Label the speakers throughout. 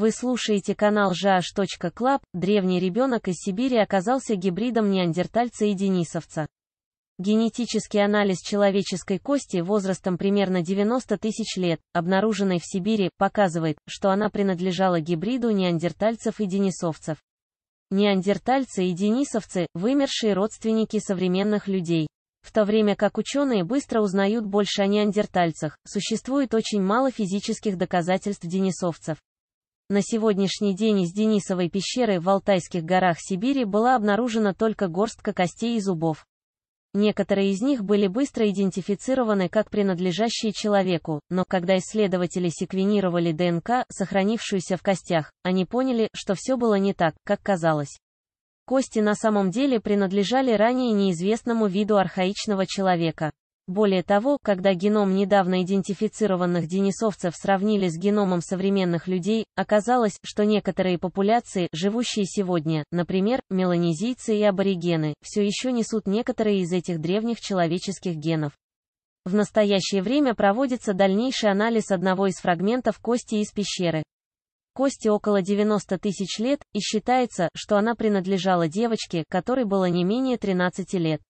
Speaker 1: Вы слушаете канал Жаш.Клаб. Древний ребенок из Сибири оказался гибридом неандертальца и денисовца. Генетический анализ человеческой кости возрастом примерно 90 тысяч лет, обнаруженный в Сибири, показывает, что она принадлежала гибриду неандертальцев и денисовцев. Неандертальцы и денисовцы – вымершие родственники современных людей. В то время как ученые быстро узнают больше о неандертальцах, существует очень мало физических доказательств денисовцев. На сегодняшний день из Денисовой пещеры в Алтайских горах Сибири была обнаружена только горстка костей и зубов. Некоторые из них были быстро идентифицированы как принадлежащие человеку, но когда исследователи секвенировали ДНК, сохранившуюся в костях, они поняли, что все было не так, как казалось. Кости на самом деле принадлежали ранее неизвестному виду архаичного человека. Более того, когда геном недавно идентифицированных денисовцев сравнили с геномом современных людей, оказалось, что некоторые популяции, живущие сегодня, например, меланезийцы и аборигены, все еще несут некоторые из этих древних человеческих генов. В настоящее время проводится дальнейший анализ одного из фрагментов кости из пещеры. Кости около 90 тысяч лет, и считается, что она принадлежала девочке, которой было не менее 13 лет.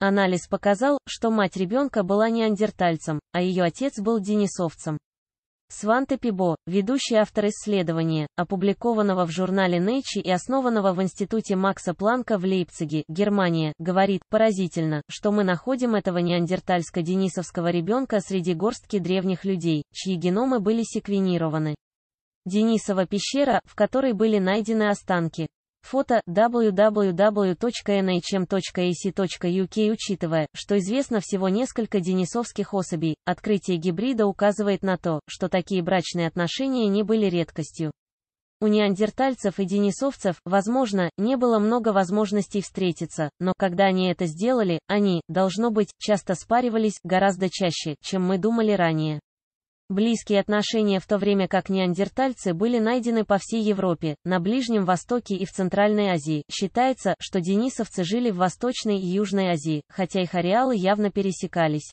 Speaker 1: Анализ показал, что мать ребенка была неандертальцем, а ее отец был денисовцем. Сванте Пибо, ведущий автор исследования, опубликованного в журнале Nature и основанного в Институте Макса Планка в Лейпциге, Германия, говорит, поразительно, что мы находим этого неандертальско-денисовского ребенка среди горстки древних людей, чьи геномы были секвенированы. Денисова пещера, в которой были найдены останки, Фото www.nhm.ac.uk Учитывая, что известно всего несколько денисовских особей, открытие гибрида указывает на то, что такие брачные отношения не были редкостью. У неандертальцев и денисовцев, возможно, не было много возможностей встретиться, но когда они это сделали, они, должно быть, часто спаривались, гораздо чаще, чем мы думали ранее. Близкие отношения в то время как неандертальцы были найдены по всей Европе, на Ближнем Востоке и в Центральной Азии. Считается, что денисовцы жили в Восточной и Южной Азии, хотя их ареалы явно пересекались.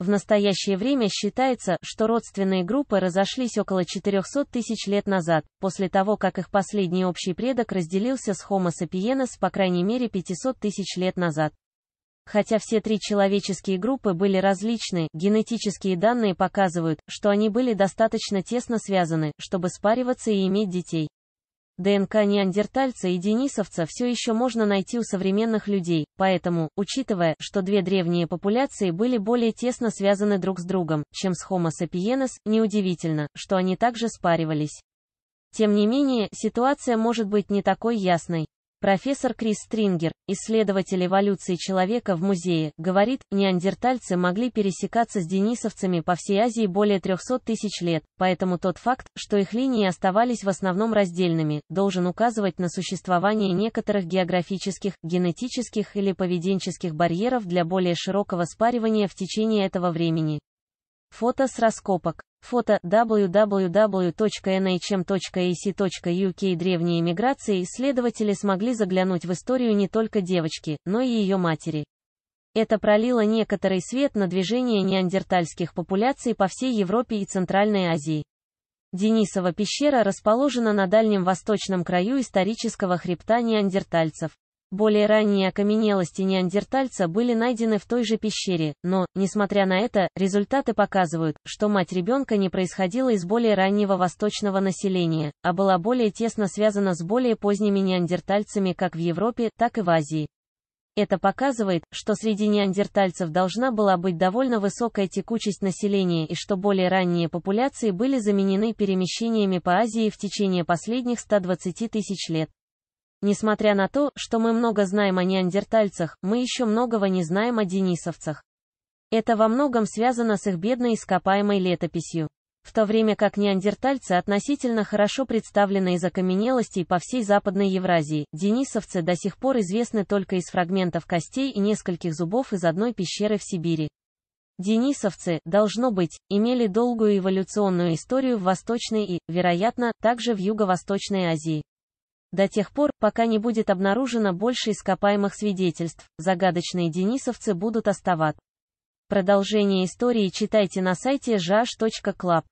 Speaker 1: В настоящее время считается, что родственные группы разошлись около 400 тысяч лет назад, после того, как их последний общий предок разделился с Homo sapiens по крайней мере 500 тысяч лет назад. Хотя все три человеческие группы были различны, генетические данные показывают, что они были достаточно тесно связаны, чтобы спариваться и иметь детей. ДНК неандертальца и денисовца все еще можно найти у современных людей, поэтому, учитывая, что две древние популяции были более тесно связаны друг с другом, чем с Homo sapiens, неудивительно, что они также спаривались. Тем не менее, ситуация может быть не такой ясной. Профессор Крис Стрингер, исследователь эволюции человека в музее, говорит, неандертальцы могли пересекаться с денисовцами по всей Азии более 300 тысяч лет, поэтому тот факт, что их линии оставались в основном раздельными, должен указывать на существование некоторых географических, генетических или поведенческих барьеров для более широкого спаривания в течение этого времени. Фото с раскопок. Фото www.nhm.ac.uk Древние миграции исследователи смогли заглянуть в историю не только девочки, но и ее матери. Это пролило некоторый свет на движение неандертальских популяций по всей Европе и Центральной Азии. Денисова пещера расположена на дальнем восточном краю исторического хребта неандертальцев. Более ранние окаменелости неандертальца были найдены в той же пещере, но, несмотря на это, результаты показывают, что мать ребенка не происходила из более раннего восточного населения, а была более тесно связана с более поздними неандертальцами как в Европе, так и в Азии. Это показывает, что среди неандертальцев должна была быть довольно высокая текучесть населения и что более ранние популяции были заменены перемещениями по Азии в течение последних 120 тысяч лет. Несмотря на то, что мы много знаем о неандертальцах, мы еще многого не знаем о денисовцах. Это во многом связано с их бедной ископаемой летописью. В то время как неандертальцы относительно хорошо представлены из окаменелостей по всей Западной Евразии, денисовцы до сих пор известны только из фрагментов костей и нескольких зубов из одной пещеры в Сибири. Денисовцы, должно быть, имели долгую эволюционную историю в Восточной и, вероятно, также в Юго-Восточной Азии до тех пор, пока не будет обнаружено больше ископаемых свидетельств, загадочные денисовцы будут оставаться. Продолжение истории читайте на сайте жаж.клаб.